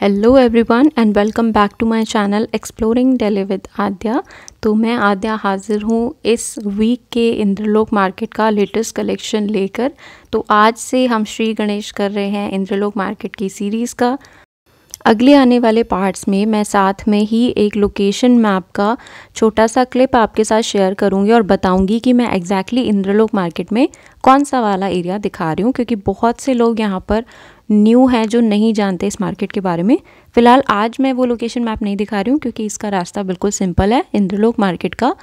hello everyone and welcome back to my channel exploring daily with Aadya तो मैं आद्या हाज़िर हूँ इस वीक के इंद्रलोक मार्केट का लेटेस्ट कलेक्शन लेकर तो आज से हम श्री गणेश कर रहे हैं इंद्रलोक मार्केट की सीरीज़ का अगले आने वाले पार्ट्स में मैं साथ में ही एक लोकेशन मैप का छोटा सा क्लिप आपके साथ शेयर करूंगी और बताऊंगी कि मैं एग्जैक्टली exactly इंद्रलोक मार्केट में कौन सा वाला एरिया दिखा रही हूँ क्योंकि बहुत से लोग यहाँ पर न्यू हैं जो नहीं जानते इस मार्केट के बारे में फ़िलहाल आज मैं वो लोकेशन मैप नहीं दिखा रही हूँ क्योंकि इसका रास्ता बिल्कुल सिंपल है इंद्रलोक मार्केट का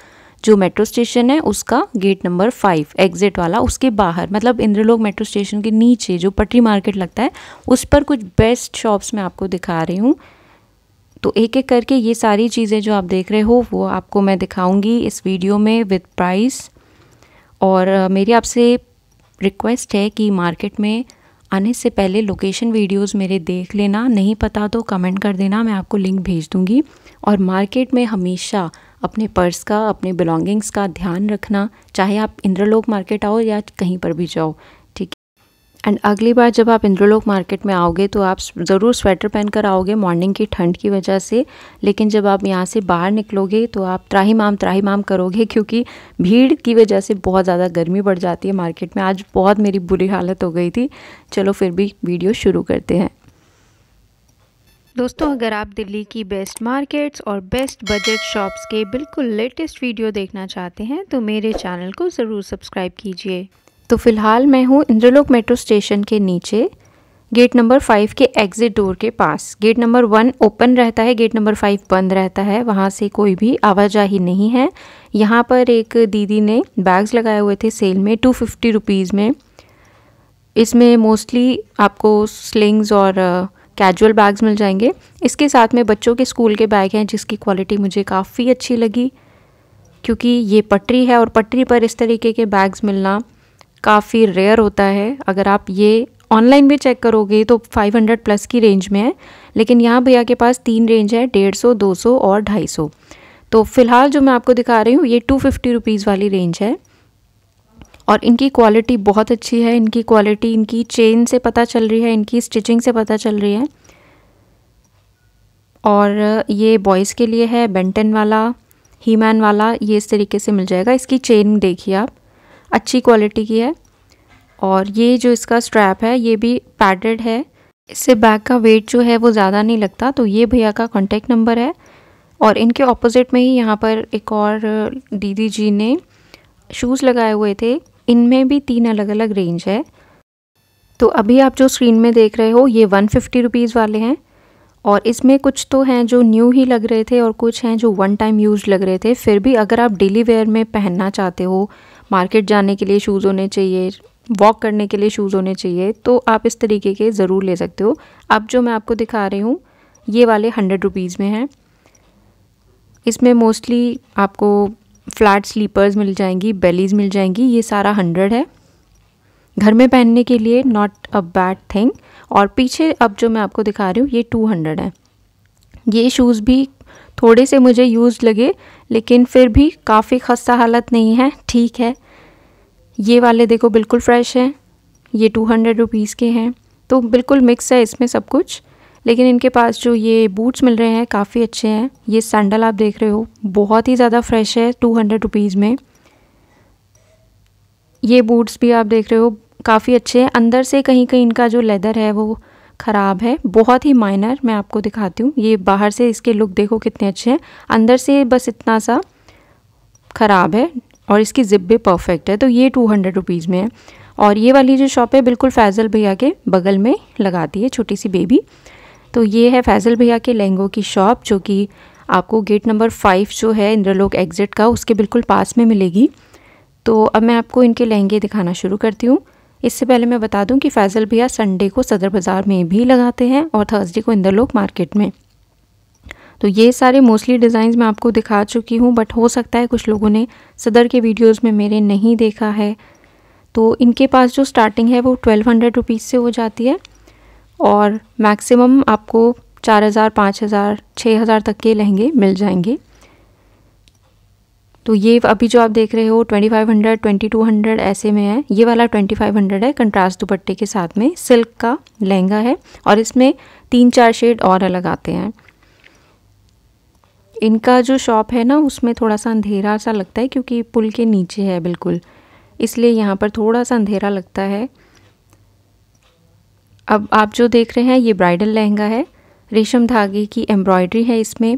जो मेट्रो स्टेशन है उसका गेट नंबर फाइव एग्जिट वाला उसके बाहर मतलब इंद्रलोक मेट्रो स्टेशन के नीचे जो पटरी मार्केट लगता है उस पर कुछ बेस्ट शॉप्स मैं आपको दिखा रही हूँ तो एक एक करके ये सारी चीज़ें जो आप देख रहे हो वो आपको मैं दिखाऊंगी इस वीडियो में विद प्राइस और मेरी आपसे रिक्वेस्ट है कि मार्केट में आने से पहले लोकेशन वीडियोस मेरे देख लेना नहीं पता तो कमेंट कर देना मैं आपको लिंक भेज दूँगी और मार्केट में हमेशा अपने पर्स का अपने बिलोंगिंग्स का ध्यान रखना चाहे आप इंद्रलोक मार्केट आओ या कहीं पर भी जाओ एंड अगली बार जब आप इंद्रलोक मार्केट में आओगे तो आप ज़रूर स्वेटर पहनकर आओगे मॉर्निंग की ठंड की वजह से लेकिन जब आप यहाँ से बाहर निकलोगे तो आप त्राही माम त्राही माम करोगे क्योंकि भीड़ की वजह से बहुत ज़्यादा गर्मी बढ़ जाती है मार्केट में आज बहुत मेरी बुरी हालत हो गई थी चलो फिर भी वीडियो शुरू करते हैं दोस्तों अगर आप दिल्ली की बेस्ट मार्केट्स और बेस्ट बजट शॉप्स के बिल्कुल लेटेस्ट वीडियो देखना चाहते हैं तो मेरे चैनल को ज़रूर सब्सक्राइब कीजिए तो फ़िलहाल मैं हूँ इंद्रलोक मेट्रो स्टेशन के नीचे गेट नंबर फाइव के एग्ज़िट डोर के पास गेट नंबर वन ओपन रहता है गेट नंबर फाइव बंद रहता है वहाँ से कोई भी आवाजाही नहीं है यहाँ पर एक दीदी ने बैग्स लगाए हुए थे सेल में टू फिफ्टी रुपीज़ में इसमें मोस्टली आपको स्लिंग्स और कैजुअल बैग्स मिल जाएंगे इसके साथ में बच्चों के स्कूल के बैग हैं जिसकी क्वालिटी मुझे काफ़ी अच्छी लगी क्योंकि ये पटरी है और पटरी पर इस तरीके के बैग्स मिलना काफ़ी रेयर होता है अगर आप ये ऑनलाइन भी चेक करोगे तो 500 प्लस की रेंज में है लेकिन यहाँ भैया के पास तीन रेंज है डेढ़ सौ दो सौ और ढाई सौ तो फ़िलहाल जो मैं आपको दिखा रही हूँ ये टू फिफ्टी रुपीज़ वाली रेंज है और इनकी क्वालिटी बहुत अच्छी है इनकी क्वालिटी इनकी चेन से पता चल रही है इनकी स्टिचिंग से पता चल रही है और ये बॉयज़ के लिए है बेंटन वाला हीमैन वाला ये इस तरीके से मिल जाएगा इसकी चेन देखिए आप अच्छी क्वालिटी की है और ये जो इसका स्ट्रैप है ये भी पैडेड है इससे बैग का वेट जो है वो ज़्यादा नहीं लगता तो ये भैया का कॉन्टैक्ट नंबर है और इनके ऑपोजिट में ही यहाँ पर एक और दीदी जी ने शूज़ लगाए हुए थे इनमें भी तीन अलग अलग रेंज है तो अभी आप जो स्क्रीन में देख रहे हो ये वन फिफ्टी रुपीज़ वाले हैं और इसमें कुछ तो हैं जो न्यू ही लग रहे थे और कुछ हैं जो वन टाइम यूज लग रहे थे फिर भी अगर आप डेली वेयर में पहनना चाहते हो मार्केट जाने के लिए शूज़ होने चाहिए वॉक करने के लिए शूज़ होने चाहिए तो आप इस तरीके के ज़रूर ले सकते हो अब जो मैं आपको दिखा रही हूँ ये वाले हंड्रेड रुपीज़ में हैं इसमें मोस्टली आपको फ्लैट स्लीपर्स मिल जाएंगी बेलीज़ मिल जाएंगी ये सारा हंड्रेड है घर में पहनने के लिए नॉट अ बैड थिंग और पीछे अब जो मैं आपको दिखा रही हूँ ये टू हंड्रेड है ये शूज़ भी थोड़े से मुझे यूज लगे लेकिन फिर भी काफ़ी खस्ता हालत नहीं है ठीक है ये वाले देखो बिल्कुल फ्रेश हैं ये टू हंड्रेड रुपीज़ के हैं तो बिल्कुल मिक्स है इसमें सब कुछ लेकिन इनके पास जो ये बूट्स मिल रहे हैं काफ़ी अच्छे हैं ये सैंडल आप देख रहे हो बहुत ही ज़्यादा फ्रेश है टू हंड्रेड रुपीज़ में ये बूट्स भी आप देख रहे हो काफ़ी अच्छे हैं अंदर से कहीं कहीं इनका जो लेदर है वो ख़राब है बहुत ही माइनर मैं आपको दिखाती हूँ ये बाहर से इसके लुक देखो कितने अच्छे हैं अंदर से बस इतना सा ख़राब है और इसकी ज़िप भी परफेक्ट है तो ये टू हंड्रेड रुपीज़ में है और ये वाली जो शॉप है बिल्कुल फैज़ल भैया के बगल में लगाती है छोटी सी बेबी तो ये है फैज़ल भैया के लहंगों की शॉप जो कि आपको गेट नंबर फाइव जो है इंद्रलोक एग्ज़िट का उसके बिल्कुल पास में मिलेगी तो अब मैं आपको इनके लहंगे दिखाना शुरू करती हूँ इससे पहले मैं बता दूं कि फैज़ल भैया संडे को सदर बाज़ार में भी लगाते हैं और थर्सडे को इंदरलोक मार्केट में तो ये सारे मोस्टली डिज़ाइंस मैं आपको दिखा चुकी हूँ बट हो सकता है कुछ लोगों ने सदर के वीडियोज़ में मेरे नहीं देखा है तो इनके पास जो स्टार्टिंग है वो ट्वेल्व हंड्रेड रुपीज़ से हो जाती है और मैक्सिमम आपको चार हज़ार पाँच हज़ार छः हज़ार तक के लहंगे मिल जाएंगे तो ये अभी जो आप देख रहे हो 2500, 2200 ऐसे में है ये वाला 2500 है कंट्रास्ट दुपट्टे के साथ में सिल्क का लहंगा है और इसमें तीन चार शेड और अलग आते हैं इनका जो शॉप है ना उसमें थोड़ा सा अंधेरा सा लगता है क्योंकि पुल के नीचे है बिल्कुल इसलिए यहाँ पर थोड़ा सा अंधेरा लगता है अब आप जो देख रहे हैं ये ब्राइडल लहंगा है रेशम धागे की एम्ब्रॉयडरी है इसमें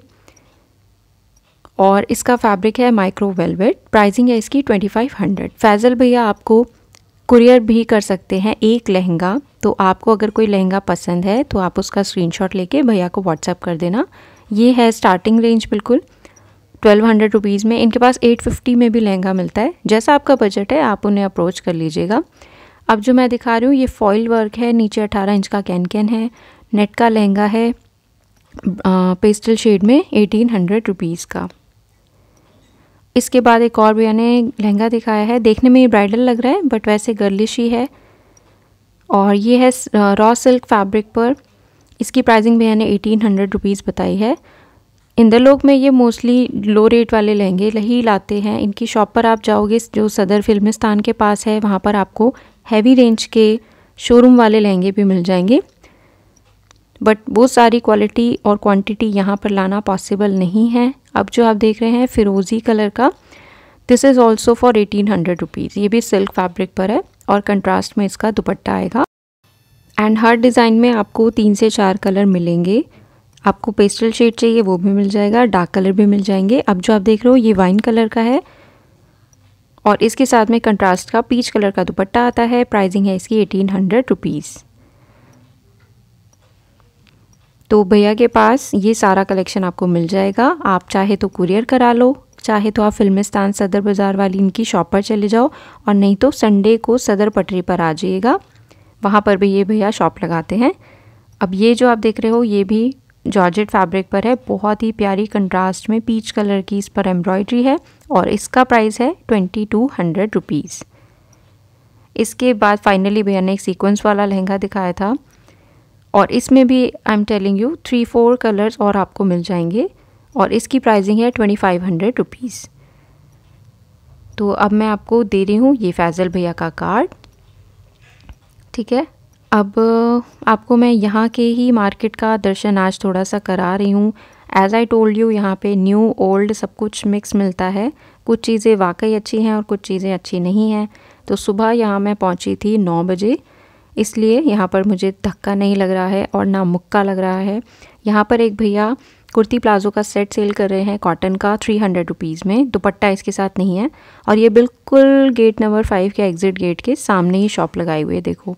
और इसका फैब्रिक है माइक्रो वेलवेट प्राइसिंग है इसकी ट्वेंटी फाइव हंड्रेड फैज़ल भैया आपको कुरियर भी कर सकते हैं एक लहंगा तो आपको अगर कोई लहंगा पसंद है तो आप उसका स्क्रीनशॉट लेके भैया को व्हाट्सअप कर देना ये है स्टार्टिंग रेंज बिल्कुल ट्वेल्व हंड्रेड रुपीज़ में इनके पास एट फिफ्टी में भी लहंगा मिलता है जैसा आपका बजट है आप उन्हें अप्रोच कर लीजिएगा अब जो मैं दिखा रही हूँ ये फॉइल वर्क है नीचे अठारह इंच का कैन कैन है नेट का लहंगा है पेस्टल शेड में एटीन हंड्रेड रुपीज़ का इसके बाद एक और भैया ने लहंगा दिखाया है देखने में ये ब्राइडल लग रहा है बट वैसे गर्लिश ही है और ये है रॉ सिल्क फैब्रिक पर इसकी प्राइसिंग भैया ने एटीन हंड्रेड रुपीज़ बताई है इंदर लोग में ये मोस्टली लो रेट वाले लहंगे ही लाते हैं इनकी शॉप पर आप जाओगे जो सदर फिल्मिस्तान के पास है वहाँ पर आपको हैवी रेंज के शोरूम वाले लहंगे भी मिल जाएंगे बट वो सारी क्वालिटी और क्वांटिटी यहाँ पर लाना पॉसिबल नहीं है अब जो आप देख रहे हैं फिरोज़ी कलर का this is also for eighteen hundred rupees ये भी सिल्क फैब्रिक पर है और कंट्रास्ट में इसका दुपट्टा आएगा एंड हर डिज़ाइन में आपको तीन से चार कलर मिलेंगे आपको पेस्टल शेड चाहिए वो भी मिल जाएगा डार्क कलर भी मिल जाएंगे अब जो आप देख रहे हो ये वाइन कलर का है और इसके साथ में कंट्रास्ट का पीच कलर का दुपट्टा आता है प्राइसिंग है इसकी एटीन हंड्रेड रुपीज़ तो भैया के पास ये सारा कलेक्शन आपको मिल जाएगा आप चाहे तो कुरियर करा लो चाहे तो आप फिल्मिस्तान सदर बाज़ार वाली इनकी शॉप पर चले जाओ और नहीं तो संडे को सदर पटरी पर आ जाइएगा वहाँ पर भी ये भैया शॉप लगाते हैं अब ये जो आप देख रहे हो ये भी जॉर्जेट फैब्रिक पर है बहुत ही प्यारी कंट्रास्ट में पीच कलर की इस पर एम्ब्रॉयडरी है और इसका प्राइस है ट्वेंटी टू हंड्रेड रुपीज़ इसके बाद फाइनली भैया ने एक सीक्वेंस वाला लहंगा दिखाया था और इसमें भी I am telling you three four colours और आपको मिल जाएंगे और इसकी प्राइसिंग है ट्वेंटी फाइव हंड्रेड रुपीज़ तो अब मैं आपको दे रही हूँ ये फैज़ल भैया का कार्ड ठीक है अब आपको मैं यहाँ के ही मार्केट का दर्शन आज थोड़ा सा करा रही हूँ एज़ आई टोल्ड यू यहाँ पे न्यू ओल्ड सब कुछ मिक्स मिलता है कुछ चीज़ें वाकई अच्छी हैं और कुछ चीज़ें अच्छी नहीं हैं तो सुबह यहाँ मैं पहुँची थी नौ बजे इसलिए यहाँ पर मुझे धक्का नहीं लग रहा है और ना मुक्का लग रहा है यहाँ पर एक भैया कुर्ती प्लाजो का सेट सेल कर रहे हैं कॉटन का थ्री हंड्रेड रुपीज़ में दुपट्टा इसके साथ नहीं है और ये बिल्कुल गेट नंबर फाइव के एग्ज़िट गेट के सामने ही शॉप लगाए हुए देखो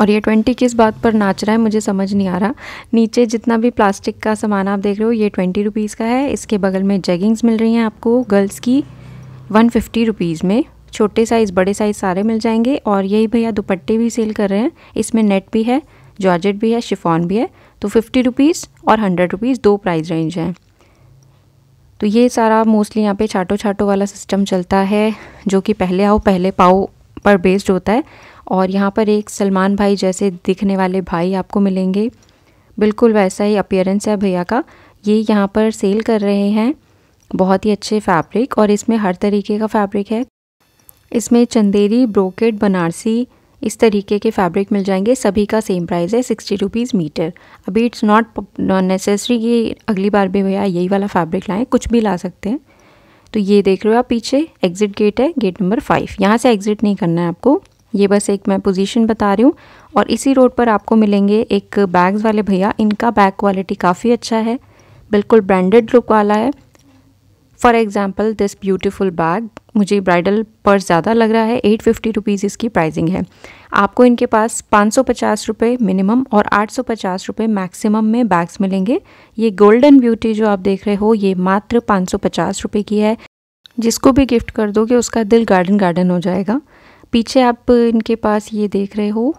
और ये ट्वेंटी किस बात पर नाच रहा है मुझे समझ नहीं आ रहा नीचे जितना भी प्लास्टिक का सामान आप देख रहे हो ये ट्वेंटी रुपीज़ का है इसके बगल में जेगिंग्स मिल रही हैं आपको गर्ल्स की वन फिफ्टी रुपीज़ में छोटे साइज़ बड़े साइज़ सारे मिल जाएंगे और यही भैया दुपट्टे भी सेल कर रहे हैं इसमें नेट भी है जॉर्जेट भी है शिफॉन भी है तो फिफ्टी रुपीज़ और हंड्रेड रुपीज़ दो प्राइस रेंज हैं तो ये सारा मोस्टली यहाँ पे छाटो छाटो वाला सिस्टम चलता है जो कि पहले आओ पहले पाओ पर बेस्ड होता है और यहाँ पर एक सलमान भाई जैसे दिखने वाले भाई आपको मिलेंगे बिल्कुल वैसा ही अपियरेंस है भैया का ये यहाँ पर सेल कर रहे हैं बहुत ही अच्छे फैब्रिक और इसमें हर तरीके का फैब्रिक है इसमें चंदेरी ब्रोकेट बनारसी इस तरीके के फैब्रिक मिल जाएंगे सभी का सेम प्राइस है सिक्सटी रुपीज़ मीटर अभी इट्स नॉट नॉन नेसेसरी कि अगली बार भी भैया यही वाला फैब्रिक लाएँ कुछ भी ला सकते हैं तो ये देख रहे हो आप पीछे एग्ज़िट गेट है गेट नंबर फाइव यहाँ से एग्ज़िट नहीं करना है आपको ये बस एक मैं पोजीशन बता रही हूँ और इसी रोड पर आपको मिलेंगे एक बैग्स वाले भैया इनका बैग क्वालिटी काफ़ी अच्छा है बिल्कुल ब्रांडेड लुक वाला है for example this beautiful bag मुझे ब्राइडल पर ज़्यादा लग रहा है एट फिफ्टी रुपीज़ इसकी प्राइसिंग है आपको इनके पास पाँच सौ पचास रुपये मिनिमम और आठ सौ पचास रुपये मैक्सिमम में बैग्स मिलेंगे ये गोल्डन ब्यूटी जो आप देख रहे हो ये मात्र पाँच सौ पचास रुपये की है जिसको भी गिफ्ट कर दोगे उसका दिल गार्डन गार्डन हो जाएगा पीछे आप इनके पास ये देख रहे हो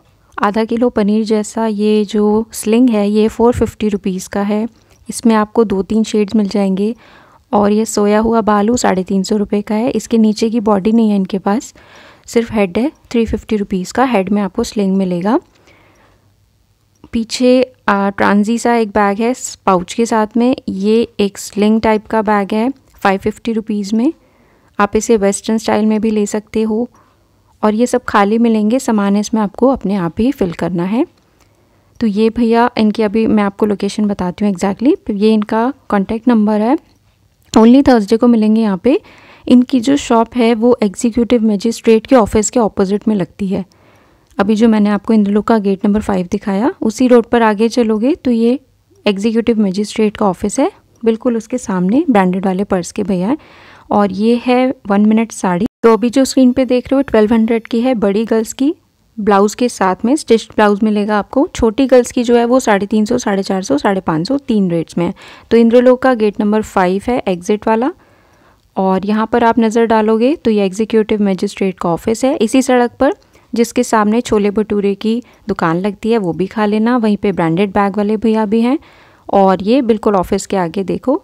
आधा किलो पनीर जैसा ये जो स्लिंग है ये फ़ोर फिफ्टी रुपीज़ का है इसमें आपको दो तीन शेड्स मिल जाएंगे और ये सोया हुआ बालू साढ़े तीन सौ रुपये का है इसके नीचे की बॉडी नहीं है इनके पास सिर्फ हेड है थ्री फिफ्टी रुपीज़ का हेड में आपको स्लिंग मिलेगा पीछे ट्रांजी सा एक बैग है पाउच के साथ में ये एक स्लिंग टाइप का बैग है फाइव फिफ्टी रुपीज़ में आप इसे वेस्टर्न स्टाइल में भी ले सकते हो और ये सब खाली मिलेंगे सामान इसमें आपको अपने आप ही फिल करना है तो ये भैया इनकी अभी मैं आपको लोकेशन बताती हूँ एग्जैक्टली ये इनका कॉन्टैक्ट नंबर है ओनली थर्सडे को मिलेंगे यहाँ पे इनकी जो शॉप है वो एग्जीक्यूटिव मजिस्ट्रेट के ऑफिस के ऑपोजिट में लगती है अभी जो मैंने आपको इंद्रलो का गेट नंबर फाइव दिखाया उसी रोड पर आगे चलोगे तो ये एग्जीक्यूटिव मजिस्ट्रेट का ऑफिस है बिल्कुल उसके सामने ब्रांडेड वाले पर्स के भैया है और ये है वन मिनट साड़ी तो अभी जो स्क्रीन पे देख रहे हो ट्वेल्व हंड्रेड की है बड़ी गर्ल्स की ब्लाउज़ के साथ में स्टिच ब्लाउज़ मिलेगा आपको छोटी गर्ल्स की जो है वो साढ़े तीन सौ साढ़े चार सौ साढ़े पाँच सौ तीन रेट्स में है तो इंद्रलोक का गेट नंबर फाइव है एग्ज़िट वाला और यहाँ पर आप नज़र डालोगे तो ये एग्जीक्यूटिव मजिस्ट्रेट का ऑफिस है इसी सड़क पर जिसके सामने छोले भटूरे की दुकान लगती है वो भी खा लेना वहीं पर ब्रांडेड बैग वाले भैया भी हैं और ये बिल्कुल ऑफिस के आगे देखो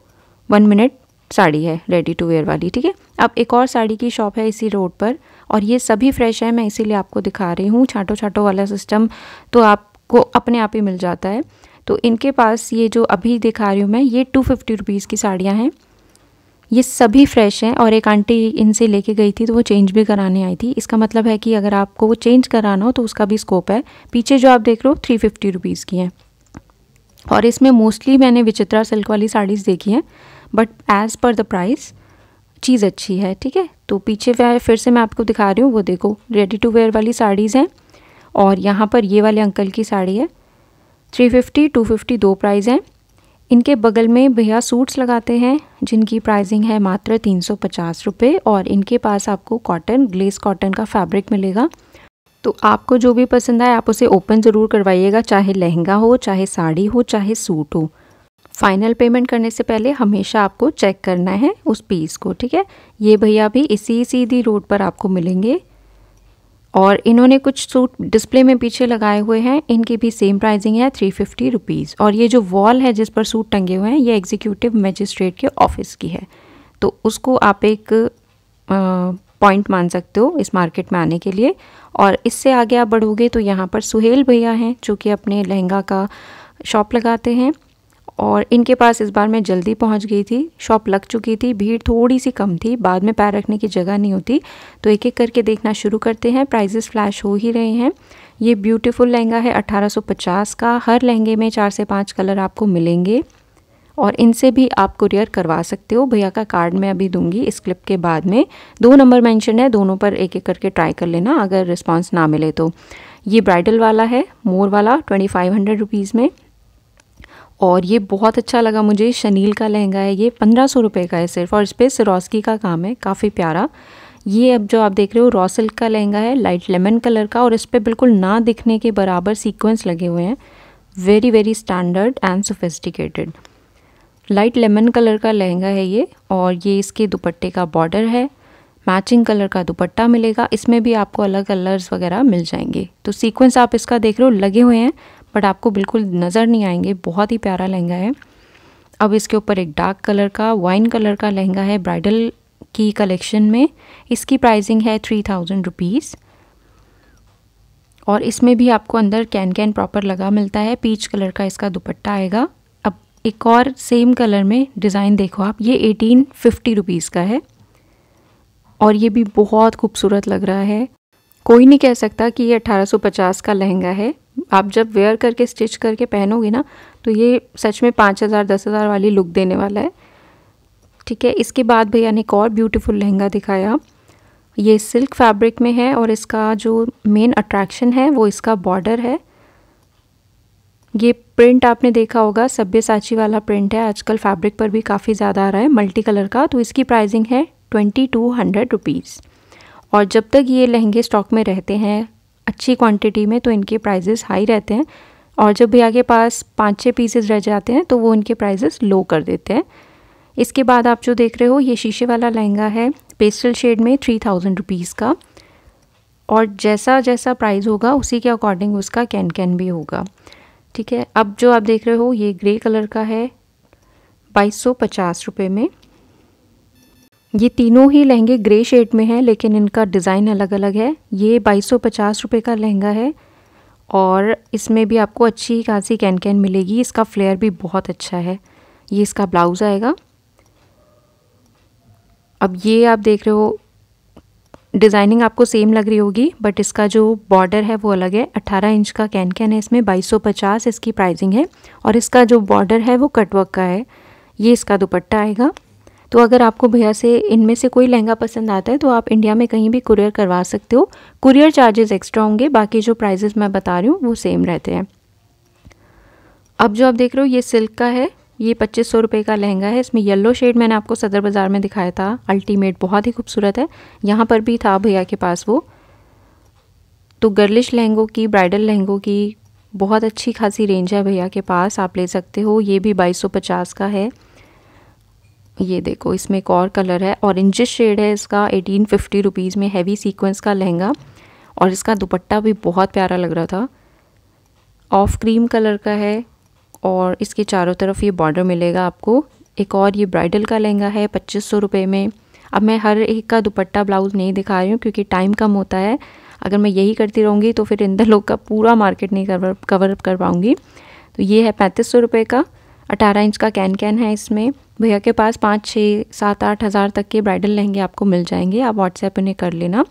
वन मिनट साड़ी है रेडी टू वेयर वाली ठीक है अब एक और साड़ी की शॉप है इसी रोड पर और ये सभी फ्रेश है मैं इसीलिए आपको दिखा रही हूँ छाटो छाटो वाला सिस्टम तो आपको अपने आप ही मिल जाता है तो इनके पास ये जो अभी दिखा रही हूँ मैं ये टू फिफ्टी रुपीज़ की साड़ियाँ हैं ये सभी फ्रेश हैं और एक आंटी इनसे लेके गई थी तो वो चेंज भी कराने आई थी इसका मतलब है कि अगर आपको वो चेंज कराना हो तो उसका भी स्कोप है पीछे जो आप देख रहे हो थ्री फिफ्टी रुपीज़ की हैं और इसमें मोस्टली मैंने विचित्रा सिल्क वाली साड़ीज़ देखी हैं but as per the price चीज़ अच्छी है ठीक है तो पीछे फिर से मैं आपको दिखा रही हूँ वो देखो रेडी टू वेयर वाली साड़ीज़ हैं और यहाँ पर ये वाले अंकल की साड़ी है थ्री फिफ्टी टू फिफ्टी दो प्राइज़ हैं इनके बगल में भैया सूट्स लगाते हैं जिनकी प्राइसिंग है मात्र तीन सौ पचास रुपये और इनके पास आपको कॉटन ग्लेस कॉटन का फैब्रिक मिलेगा तो आपको जो भी पसंद आए आप उसे ओपन ज़रूर करवाइएगा चाहे लहंगा हो चाहे साड़ी हो चाहे सूट हो फाइनल पेमेंट करने से पहले हमेशा आपको चेक करना है उस पीस को ठीक है ये भैया भी इसी सीधी रोड पर आपको मिलेंगे और इन्होंने कुछ सूट डिस्प्ले में पीछे लगाए हुए हैं इनकी भी सेम प्राइसिंग है थ्री फिफ्टी रुपीज़ और ये जो वॉल है जिस पर सूट टंगे हुए हैं ये एग्जीक्यूटिव मजिस्ट्रेट के ऑफिस की है तो उसको आप एक पॉइंट मान सकते हो इस मार्केट में आने के लिए और इससे आगे आप बढ़ोगे तो यहाँ पर सुहेल भैया हैं जो कि अपने लहंगा का शॉप लगाते हैं और इनके पास इस बार मैं जल्दी पहुंच गई थी शॉप लग चुकी थी भीड़ थोड़ी सी कम थी बाद में पैर रखने की जगह नहीं होती तो एक एक करके देखना शुरू करते हैं प्राइजेस फ्लैश हो ही रहे हैं ये ब्यूटीफुल लहंगा है 1850 का हर लहंगे में चार से पाँच कलर आपको मिलेंगे और इनसे भी आप कुरियर करवा सकते हो भैया का कार्ड मैं अभी दूंगी इस क्लिप के बाद में दो नंबर मैंशन है दोनों पर एक एक करके ट्राई कर लेना अगर रिस्पॉन्स ना मिले तो ये ब्राइडल वाला है मोर वाला ट्वेंटी फाइव हंड्रेड रुपीज़ में और ये बहुत अच्छा लगा मुझे शनील का लहंगा है ये पंद्रह सौ रुपये का है सिर्फ और इस पर सरोस्की का काम है काफ़ी प्यारा ये अब जो आप देख रहे हो रॉसिल्क का लहंगा है लाइट लेमन कलर का और इस पर बिल्कुल ना दिखने के बराबर सीक्वेंस लगे हुए हैं very very standard and sophisticated light lemon colour का लहंगा है ये और ये इसके दुपट्टे का बॉर्डर है मैचिंग कलर का दुपट्टा मिलेगा इसमें भी आपको अलग कलर्स वगैरह मिल जाएंगे तो सीक्वेंस आप इसका देख रहे हो लगे हुए हैं बट आपको बिल्कुल नज़र नहीं आएंगे बहुत ही प्यारा लहंगा है अब इसके ऊपर एक डार्क कलर का वाइन कलर का लहंगा है ब्राइडल की कलेक्शन में इसकी प्राइसिंग है थ्री थाउजेंड रुपीज़ और इसमें भी आपको अंदर कैन कैन प्रॉपर लगा मिलता है पीच कलर का इसका दुपट्टा आएगा अब एक और सेम कलर में डिज़ाइन देखो आप ये एटीन फिफ्टी रुपीज़ का है और ये भी बहुत खूबसूरत लग रहा है कोई नहीं कह सकता कि ये पचास का लहंगा है आप जब वेयर करके स्टिच करके पहनोगे ना तो ये सच में पाँच हज़ार दस हज़ार वाली लुक देने वाला है ठीक है इसके बाद भैया ने एक और ब्यूटीफुल लहंगा दिखाया ये सिल्क फैब्रिक में है और इसका जो मेन अट्रैक्शन है वो इसका बॉर्डर है ये प्रिंट आपने देखा होगा सभ्य साची वाला प्रिंट है आजकल फैब्रिक पर भी काफ़ी ज़्यादा आ रहा है मल्टी कलर का तो इसकी प्राइसिंग है ट्वेंटी टू हंड्रेड रुपीज़ और जब तक ये लहंगे स्टॉक में रहते हैं अच्छी क्वांटिटी में तो इनके प्राइजेस हाई रहते हैं और जब भैया के पास पाँच छः पीसेज रह जाते हैं तो वो इनके प्राइजेस लो कर देते हैं इसके बाद आप जो देख रहे हो ये शीशे वाला लहंगा है पेस्टल शेड में थ्री थाउजेंड रुपीज़ का और जैसा जैसा प्राइस होगा उसी के अकॉर्डिंग उसका कैन कैन भी होगा ठीक है अब जो आप देख रहे हो ये ग्रे कलर का है बाईस सौ पचास रुपये में ये तीनों ही लहंगे ग्रे शेड में हैं लेकिन इनका डिज़ाइन अलग अलग है ये बाईस सौ पचास रुपये का लहंगा है और इसमें भी आपको अच्छी खासी कैन कैन मिलेगी इसका फ्लेयर भी बहुत अच्छा है ये इसका ब्लाउज़ आएगा अब ये आप देख रहे हो डिज़ाइनिंग आपको सेम लग रही होगी बट इसका जो बॉर्डर है वो अलग है 18 इंच का कैन कैन है इसमें 2250 इसकी प्राइसिंग है और इसका जो बॉर्डर है वो कटवर्क का है ये इसका दुपट्टा आएगा तो अगर आपको भैया से इनमें से कोई लहंगा पसंद आता है तो आप इंडिया में कहीं भी कुरियर करवा सकते हो कुरियर चार्जेस एक्स्ट्रा होंगे बाकी जो प्राइजेस मैं बता रही हूँ वो सेम रहते हैं अब जो आप देख रहे हो ये सिल्क का है ये पच्चीस सौ रुपये का लहंगा है इसमें येलो शेड मैंने आपको सदर बाज़ार में दिखाया था अल्टीमेट बहुत ही खूबसूरत है यहाँ पर भी था भैया के पास वो तो गर्लिश लहंगों की ब्राइडल लहंगों की बहुत अच्छी खासी रेंज है भैया के पास आप ले सकते हो ये भी बाईस सौ पचास का है ये देखो इसमें एक और कलर है ऑरेंजिश शेड है इसका एटीन फिफ्टी रुपीज़ में हैवी सीक्वेंस का लहंगा और इसका दुपट्टा भी बहुत प्यारा लग रहा था ऑफ क्रीम कलर का है और इसके चारों तरफ ये बॉर्डर मिलेगा आपको एक और ये ब्राइडल का लहंगा है पच्चीस सौ रुपये में अब मैं हर एक का दुपट्टा ब्लाउज़ नहीं दिखा रही हूँ क्योंकि टाइम कम होता है अगर मैं यही करती रहूँगी तो फिर इंदर लोग का पूरा मार्केट नहीं कवर कवर कर पाऊँगी तो ये है पैंतीस सौ रुपये का अठारह इंच का कैन कैन है इसमें भैया के पास पाँच छः सात आठ हज़ार तक के ब्राइडल लहंगे आपको मिल जाएंगे आप व्हाट्सएप उन्हें कर लेना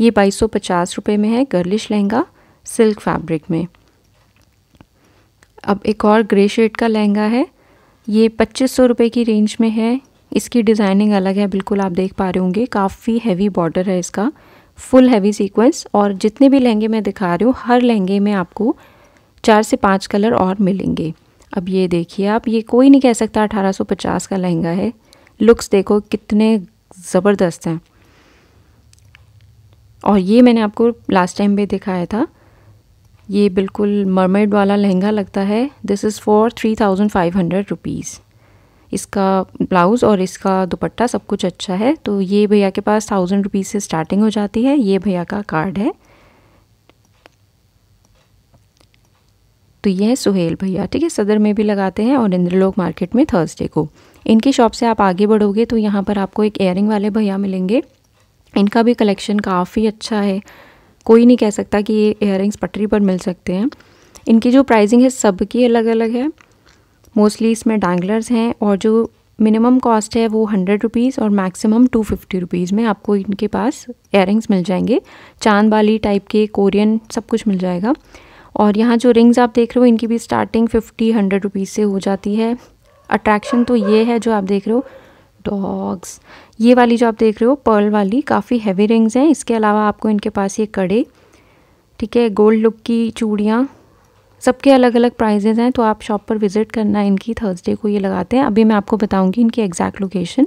ये बाईस सौ पचास रुपये में है गर्लिश लहंगा सिल्क फैब्रिक में अब एक और ग्रे शेड का लहंगा है ये पच्चीस सौ रुपये की रेंज में है इसकी डिज़ाइनिंग अलग है बिल्कुल आप देख पा रहे होंगे काफ़ी हैवी बॉर्डर है इसका फुल हैवी सीक्वेंस और जितने भी लहंगे मैं दिखा रही हूँ हर लहंगे में आपको चार से पाँच कलर और मिलेंगे अब ये देखिए आप ये कोई नहीं कह सकता 1850 का लहंगा है लुक्स देखो कितने ज़बरदस्त हैं और ये मैंने आपको लास्ट टाइम भी दिखाया था ये बिल्कुल मरमेड वाला लहंगा लगता है this is for three thousand five hundred rupees इसका ब्लाउज़ और इसका दुपट्टा सब कुछ अच्छा है तो ये भैया के पास थाउजेंड रुपीज़ से स्टार्टिंग हो जाती है ये भैया का कार्ड है तो ये है सुहेल भैया ठीक है सदर में भी लगाते हैं और इंद्रलोक मार्केट में थर्सडे को इनकी शॉप से आप आगे बढ़ोगे तो यहाँ पर आपको एक एयरिंग वाले भैया मिलेंगे इनका भी कलेक्शन काफ़ी अच्छा है कोई नहीं कह सकता कि ये एयरिंग्स पटरी पर मिल सकते हैं इनकी जो प्राइसिंग है सबकी अलग अलग है मोस्टली इसमें डैंगलर्स हैं और जो मिनिमम कॉस्ट है वो हंड्रेड रुपीज़ और मैक्सिमम टू फिफ्टी रुपीज़ में आपको इनके पास एयरिंग्स मिल जाएंगे चांद वाली टाइप के कोरियन सब कुछ मिल जाएगा और यहाँ जो रिंग्स आप देख रहे हो इनकी भी स्टार्टिंग फिफ्टी हंड्रेड रुपीज़ से हो जाती है अट्रैक्शन तो ये है जो आप देख रहे हो डॉग्स ये वाली जो आप देख रहे हो पर्ल वाली काफ़ी हैवी रिंग्स हैं इसके अलावा आपको इनके पास ये कड़े ठीक है गोल्ड लुक की चूड़ियाँ सबके अलग अलग प्राइजेज़ हैं तो आप शॉप पर विज़िट करना इनकी थर्सडे को ये लगाते हैं अभी मैं आपको बताऊँगी इनकी एग्जैक्ट लोकेशन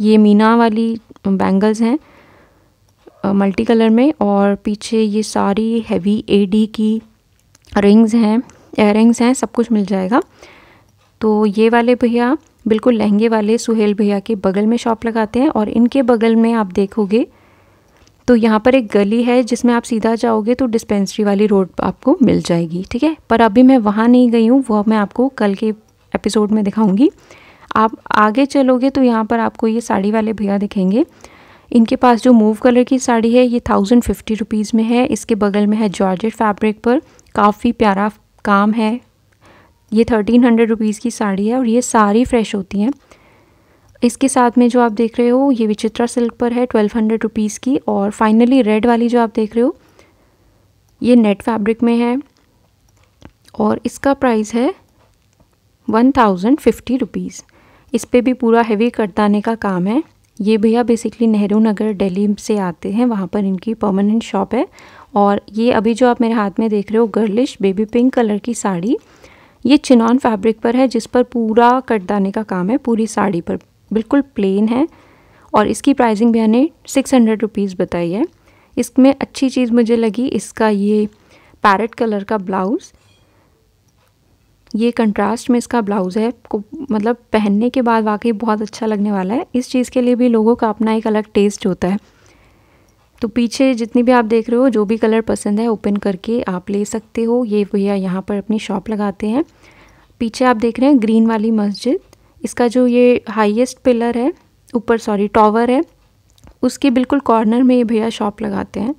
ये मीना वाली बैंगल्स हैं मल्टी कलर में और पीछे ये सारी हैवी एडी की रिंग्स हैं एयर हैं सब कुछ मिल जाएगा तो ये वाले भैया बिल्कुल लहंगे वाले सुहेल भैया के बगल में शॉप लगाते हैं और इनके बगल में आप देखोगे तो यहाँ पर एक गली है जिसमें आप सीधा जाओगे तो डिस्पेंसरी वाली रोड आपको मिल जाएगी ठीक है पर अभी मैं वहाँ नहीं गई हूँ वह मैं आपको कल के एपिसोड में दिखाऊंगी आप आगे चलोगे तो यहाँ पर आपको ये साड़ी वाले भैया दिखेंगे इनके पास जो मूव कलर की साड़ी है ये थाउजेंड फिफ्टी रुपीज़ में है इसके बगल में है जॉर्जेट फैब्रिक पर काफ़ी प्यारा काम है ये थर्टीन हंड्रेड रुपीज़ की साड़ी है और ये सारी फ्रेश होती हैं इसके साथ में जो आप देख रहे हो ये विचित्रा सिल्क पर है ट्वेल्व हंड्रेड रुपीज़ की और फाइनली रेड वाली जो आप देख रहे हो ये नेट फैब्रिक में है और इसका प्राइस है वन थाउजेंड फिफ्टी रुपीज़ इस पर भी पूरा हेवी कटदाने का काम है ये भैया बेसिकली नेहरू नगर दिल्ली से आते हैं वहाँ पर इनकी परमानेंट शॉप है और ये अभी जो आप मेरे हाथ में देख रहे हो गर्लिश बेबी पिंक कलर की साड़ी ये चिनॉन फैब्रिक पर है जिस पर पूरा कटदाने का काम है पूरी साड़ी पर बिल्कुल प्लेन है और इसकी प्राइसिंग भैया ने सिक्स हंड्रेड रुपीज़ बताई है इसमें अच्छी चीज़ मुझे लगी इसका ये पैरट कलर का ब्लाउज़ ये कंट्रास्ट में इसका ब्लाउज़ है को मतलब पहनने के बाद वाकई बहुत अच्छा लगने वाला है इस चीज़ के लिए भी लोगों का अपना एक अलग टेस्ट होता है तो पीछे जितनी भी आप देख रहे हो जो भी कलर पसंद है ओपन करके आप ले सकते हो ये भैया यहाँ पर अपनी शॉप लगाते हैं पीछे आप देख रहे हैं ग्रीन वाली मस्जिद इसका जो ये हाइएस्ट पिलर है ऊपर सॉरी टॉवर है उसके बिल्कुल कॉर्नर में ये भैया शॉप लगाते हैं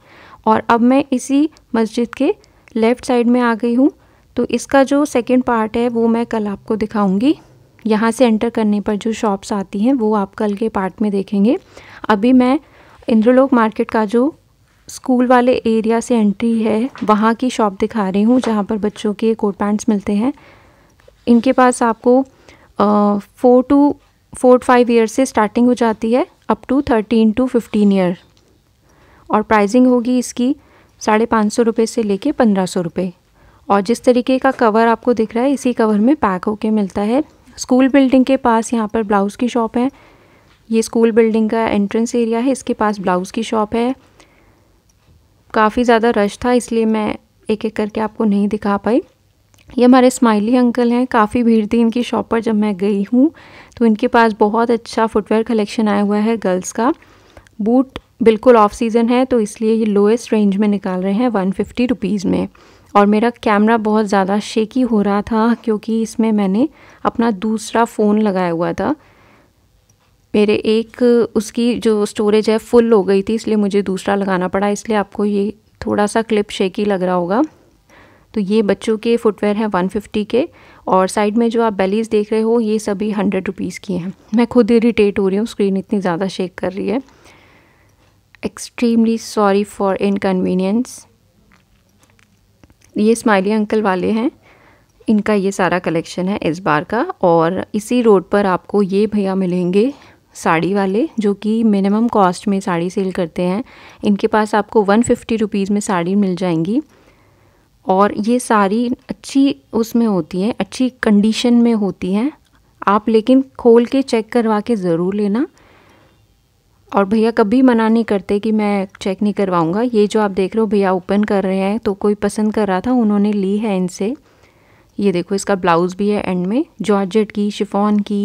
और अब मैं इसी मस्जिद के लेफ़्ट साइड में आ गई हूँ तो इसका जो सेकेंड पार्ट है वो मैं कल आपको दिखाऊँगी यहाँ से एंटर करने पर जो शॉप्स आती हैं वो आप कल के पार्ट में देखेंगे अभी मैं इंद्रलोक मार्केट का जो स्कूल वाले एरिया से एंट्री है वहाँ की शॉप दिखा रही हूँ जहाँ पर बच्चों के कोट पैंट्स मिलते हैं इनके पास आपको four two four five year से स्टार्टिंग हो जाती है up to thirteen to fifteen year और प्राइजिंग होगी इसकी साढ़े पाँच सौ रुपये से लेके पंद्रह सौ रुपये और जिस तरीके का कवर आपको दिख रहा है इसी कवर में पैक होके मिलता है स्कूल बिल्डिंग के पास यहाँ पर ब्लाउज़ की शॉप है ये स्कूल बिल्डिंग का एंट्रेंस एरिया है इसके पास ब्लाउज़ की शॉप है काफ़ी ज़्यादा रश था इसलिए मैं एक एक करके आपको नहीं दिखा पाई ये हमारे स्माइली अंकल हैं काफ़ी भीड़ थी इनकी शॉप पर जब मैं गई हूँ तो इनके पास बहुत अच्छा फुटवेयर कलेक्शन आया हुआ है गर्ल्स का बूट बिल्कुल ऑफ सीज़न है तो इसलिए ये लोएस्ट रेंज में निकाल रहे हैं वन फिफ्टी रुपीज़ में और मेरा कैमरा बहुत ज़्यादा शेकी हो रहा था क्योंकि इसमें मैंने अपना दूसरा फ़ोन लगाया हुआ था मेरे एक उसकी जो स्टोरेज है फुल हो गई थी इसलिए मुझे दूसरा लगाना पड़ा इसलिए आपको ये थोड़ा सा क्लिप शेकी लग रहा होगा तो ये बच्चों के फुटवेयर हैं फिफ्टी के और साइड में जो आप बेलीज़ देख रहे हो ये सभी हंड्रेड रुपीज़ की हैं मैं खुद इरीटेट हो रही हूँ स्क्रीन इतनी ज़्यादा शेक कर रही है एक्सट्रीमली सॉरी फॉर इनकन्वीनियंस ये स्माइली अंकल वाले हैं इनका ये सारा कलेक्शन है इस बार का और इसी रोड पर आपको ये भैया मिलेंगे साड़ी वाले जो कि मिनिमम कॉस्ट में साड़ी सेल करते हैं इनके पास आपको वन फिफ्टी रुपीज़ में साड़ी मिल जाएंगी और ये साड़ी अच्छी उसमें होती है अच्छी कंडीशन में होती हैं आप लेकिन खोल के चेक करवा के ज़रूर लेना और भैया कभी मना नहीं करते कि मैं चेक नहीं करवाऊँगा ये जो आप देख रहे हो भैया ओपन कर रहे हैं तो कोई पसंद कर रहा था उन्होंने ली है इनसे ये देखो इसका ब्लाउज़ भी है एंड में जॉर्जेट की शिफॉन की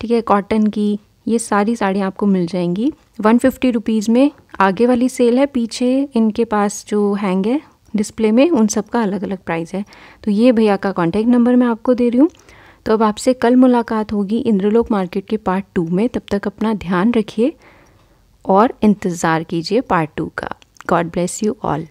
ठीक है कॉटन की ये सारी साड़ियाँ आपको मिल जाएंगी वन फिफ्टी रुपीज़ में आगे वाली सेल है पीछे इनके पास जो हैंग है डिस्प्ले में उन सब का अलग अलग प्राइस है तो ये भैया का कॉन्टैक्ट नंबर मैं आपको दे रही हूँ तो अब आपसे कल मुलाकात होगी इंद्रलोक मार्केट के पार्ट टू में तब तक अपना ध्यान रखिए और इंतज़ार कीजिए पार्ट टू का गॉड ब्लेस यू ऑल